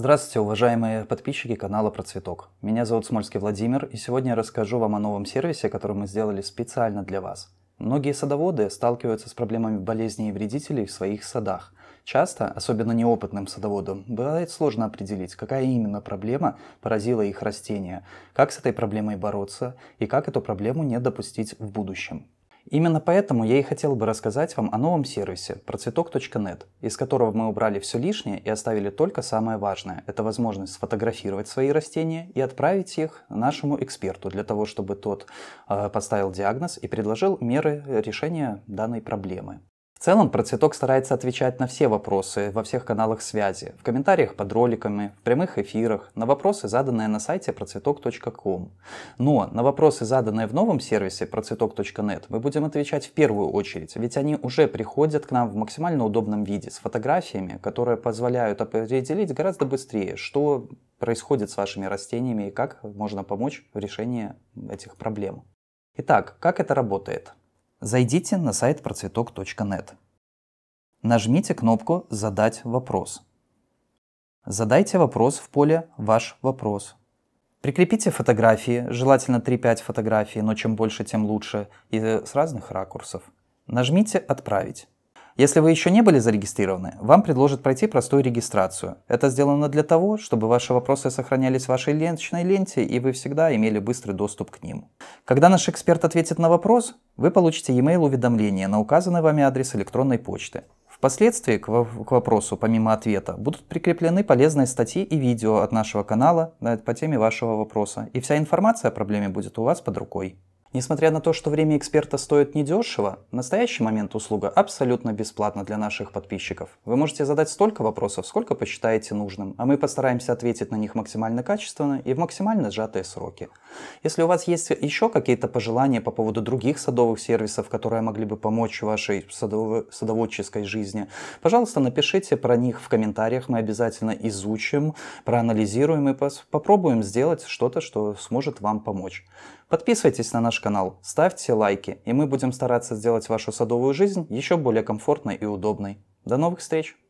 Здравствуйте, уважаемые подписчики канала Про Цветок. Меня зовут Смольский Владимир, и сегодня я расскажу вам о новом сервисе, который мы сделали специально для вас. Многие садоводы сталкиваются с проблемами болезней и вредителей в своих садах. Часто, особенно неопытным садоводам, бывает сложно определить, какая именно проблема поразила их растения, как с этой проблемой бороться и как эту проблему не допустить в будущем. Именно поэтому я и хотел бы рассказать вам о новом сервисе процветок.нет, из которого мы убрали все лишнее и оставили только самое важное. Это возможность сфотографировать свои растения и отправить их нашему эксперту для того, чтобы тот э, поставил диагноз и предложил меры решения данной проблемы целом Процветок старается отвечать на все вопросы во всех каналах связи, в комментариях под роликами, в прямых эфирах, на вопросы, заданные на сайте процветок.ком. Но на вопросы, заданные в новом сервисе процветок.нет, мы будем отвечать в первую очередь, ведь они уже приходят к нам в максимально удобном виде, с фотографиями, которые позволяют определить гораздо быстрее, что происходит с вашими растениями и как можно помочь в решении этих проблем. Итак, как это работает? Зайдите на сайт процветок.нет. Нажмите кнопку «Задать вопрос». Задайте вопрос в поле «Ваш вопрос». Прикрепите фотографии, желательно 3-5 фотографий, но чем больше, тем лучше, и с разных ракурсов. Нажмите «Отправить». Если вы еще не были зарегистрированы, вам предложат пройти простую регистрацию. Это сделано для того, чтобы ваши вопросы сохранялись в вашей ленточной ленте и вы всегда имели быстрый доступ к ним. Когда наш эксперт ответит на вопрос, вы получите e-mail уведомление на указанный вами адрес электронной почты. Впоследствии к, к вопросу, помимо ответа, будут прикреплены полезные статьи и видео от нашего канала по теме вашего вопроса, и вся информация о проблеме будет у вас под рукой. Несмотря на то, что время эксперта стоит недешево, в настоящий момент услуга абсолютно бесплатна для наших подписчиков. Вы можете задать столько вопросов, сколько посчитаете нужным, а мы постараемся ответить на них максимально качественно и в максимально сжатые сроки. Если у вас есть еще какие-то пожелания по поводу других садовых сервисов, которые могли бы помочь вашей садово- садоводческой жизни, пожалуйста, напишите про них в комментариях, мы обязательно изучим, проанализируем и пос- попробуем сделать что-то, что сможет вам помочь. Подписывайтесь на наш наш канал, ставьте лайки, и мы будем стараться сделать вашу садовую жизнь еще более комфортной и удобной. До новых встреч!